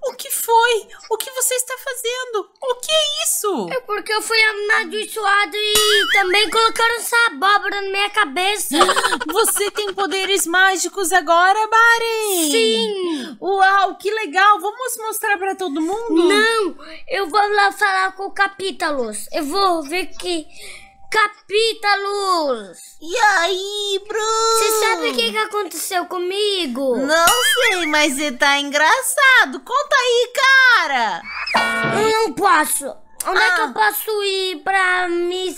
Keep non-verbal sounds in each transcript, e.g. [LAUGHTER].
o que foi? O que você está fazendo? O que é isso? É porque eu fui amaldiçoado e também colocaram essa abóbora na minha cabeça. [GASPS] Você tem poderes mágicos agora, Mari? Sim. Uau, que legal. Vamos mostrar para todo mundo? Não, eu vou lá falar com o Capítalos. Eu vou ver que Capítulos! E aí, Bruno? Você sabe o que, que aconteceu comigo? Não sei, mas você tá engraçado. Conta aí, cara! Não posso. Onde ah. é que eu ah. posso ir pra me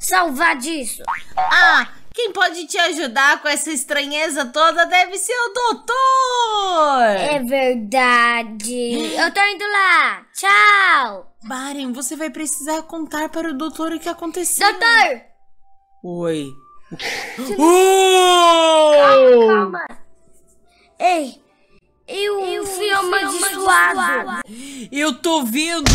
salvar disso? Ah, quem pode te ajudar com essa estranheza toda deve ser o doutor! É verdade. Eu tô indo lá. Tchau! Baren, você vai precisar contar para o doutor o que aconteceu. Doutor! Oi. Não... Uh! Calma, calma. Ei, eu, eu fui amaldiçoado. Eu tô vendo.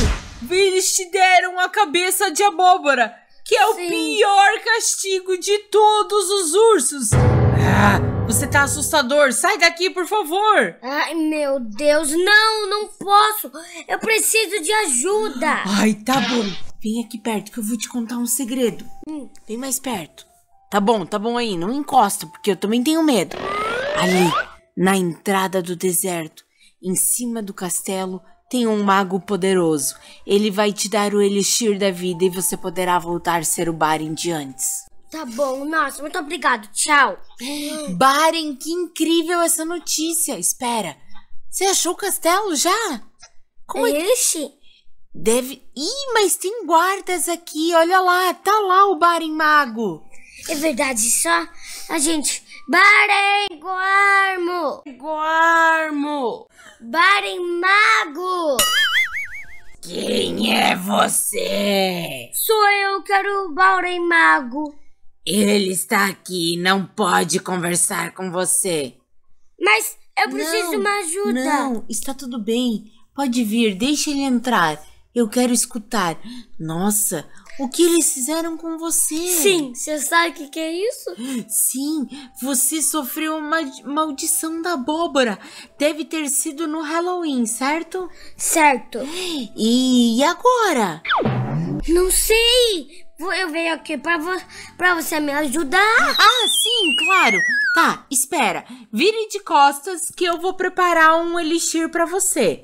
Eles te deram a cabeça de abóbora, que é Sim. o pior castigo de todos os ursos. Ah. Você tá assustador! Sai daqui, por favor! Ai, meu Deus! Não, não posso! Eu preciso de ajuda! Ai, tá bom. Vem aqui perto que eu vou te contar um segredo. Hum. Vem mais perto. Tá bom, tá bom aí. Não encosta, porque eu também tenho medo. Ali, na entrada do deserto, em cima do castelo, tem um mago poderoso. Ele vai te dar o elixir da vida e você poderá voltar a ser o Barin de antes. Tá bom, nossa, muito obrigado, tchau. [GASPS] Baren, que incrível essa notícia. Espera, você achou o castelo já? Como é É... Deve... Ih, mas tem guardas aqui, olha lá, tá lá o Baren Mago. É verdade, só a gente... Baren Guarmo! Guarmo! Baren Mago! Quem é você? Sou eu, quero o Baren Mago. Ele está aqui e não pode conversar com você. Mas eu preciso de uma ajuda. Não, está tudo bem. Pode vir, deixa ele entrar. Eu quero escutar. Nossa, o que eles fizeram com você. Sim, você sabe o que, que, é isso? Sim, você sofreu uma maldição da abóbora. Deve ter sido no Halloween, certo? Certo. E agora? Não sei. Eu venho aqui pra, vo pra você me ajudar. Ah, sim, claro. Tá, espera. Vire de costas que eu vou preparar um elixir para você.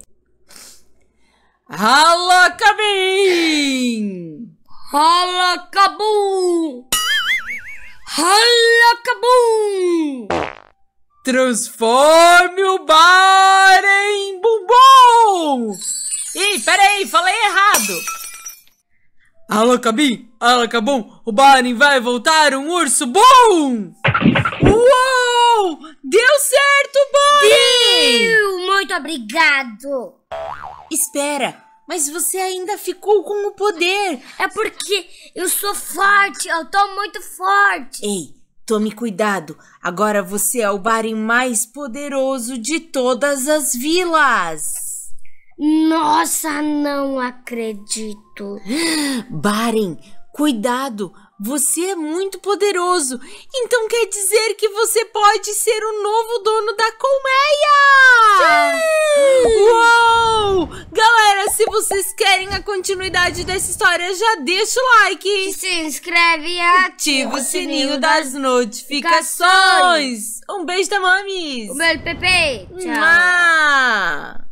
Alô, Cabim! Hala Cabum! Hala Cabum! Transforme o bar em bumbum! Ih, peraí, falei errado! Alô Cabim, Alacabim, Cabum, o Barney vai voltar um urso bom! Uou! Deu certo, Deu! Muito obrigado! Espera, mas você ainda ficou com o poder. É porque eu sou forte, eu tô muito forte. Ei, tome cuidado. Agora você é o Baren mais poderoso de todas as vilas. Nossa, não acredito. Baren, cuidado. Você é muito poderoso. Então quer dizer que você pode ser o novo dono da colmeia. Sim! Uou! vocês querem a continuidade dessa história, já deixa o like. E se inscreve e ativa o sininho das notificações. Um beijo da Mamis. Um beijo, Pepe. Tchau. Mua.